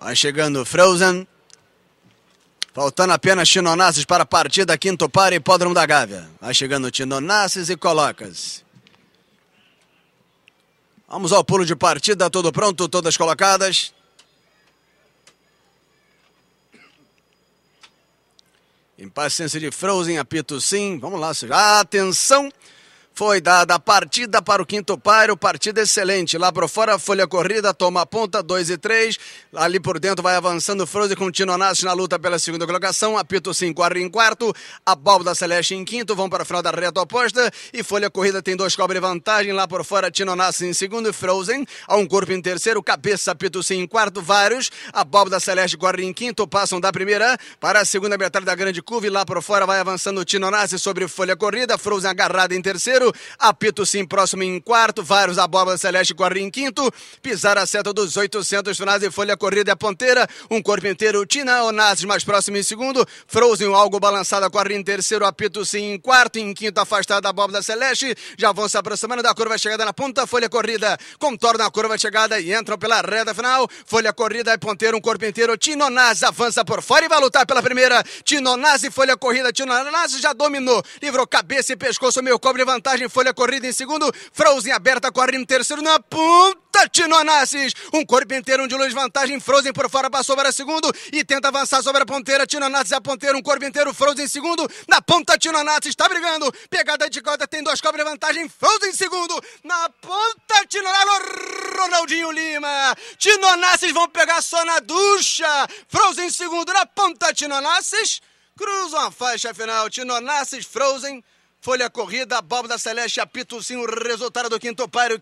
Vai chegando Frozen. Faltando apenas Tinonasses para a partida, quinto para Hipódromo da Gávea. Vai chegando Tinonasses e colocas. Vamos ao pulo de partida, tudo pronto, todas colocadas. Impaciência de Frozen, apito sim. Vamos lá, atenção. Foi dada a partida para o quinto par, partida excelente. Lá para fora, folha corrida, toma a ponta, 2 e 3. Ali por dentro vai avançando frozen com Tinonassi na luta pela segunda colocação. Apito 5, Arri em quarto. A Balda Celeste em quinto. Vão para a final da reta oposta. E folha corrida tem dois cobre vantagem. Lá por fora, Tinonassi em segundo. Frozen a um corpo em terceiro. Cabeça, Apito 5 em quarto. Vários. A Balda Celeste corre em quinto. Passam da primeira para a segunda metade da grande curva. E lá por fora vai avançando Tinonassi sobre folha corrida. Frozen agarrada em terceiro. Apito Sim próximo em quarto, Vários Abóbora Celeste corre em quinto, Pisar a seta dos 800 finais e Folha Corrida é ponteira, Um Corpo Inteiro, Tina Onassis mais próximo em segundo, Frozen Algo Balançada corre em terceiro, Apito Sim em quarto, em quinto afastada Abóbora Celeste, já vão se aproximando da curva é chegada na ponta, Folha Corrida contorna a curva chegada e entram pela reta final, Folha Corrida é ponteira Um Corpo Inteiro, Tina Onassis avança por fora e vai lutar pela primeira, Tina Onassis Folha Corrida, Tina Onassis já dominou, livrou cabeça e pescoço, meio cobre levantado vantagem, Folha corrida em segundo, Frozen aberta, corre em terceiro, na ponta, Tino Anassis, um corpo inteiro, um de luz, vantagem, Frozen por fora, passou para segundo e tenta avançar sobre a ponteira, Tino Anassis é a ponteira, um corpo inteiro, Frozen em segundo, na ponta, Tino Anassis, está brigando, pegada de cota, tem duas cobras, vantagem, Frozen em segundo, na ponta, Tino Ronaldinho Lima, Tino Anassis vão pegar só na ducha, Frozen em segundo, na ponta, Tino Anassis, cruzam a faixa final, Tino Anassis, Frozen, Folha Corrida, Bob da Celeste, apita sim o resultado do quinto páreo.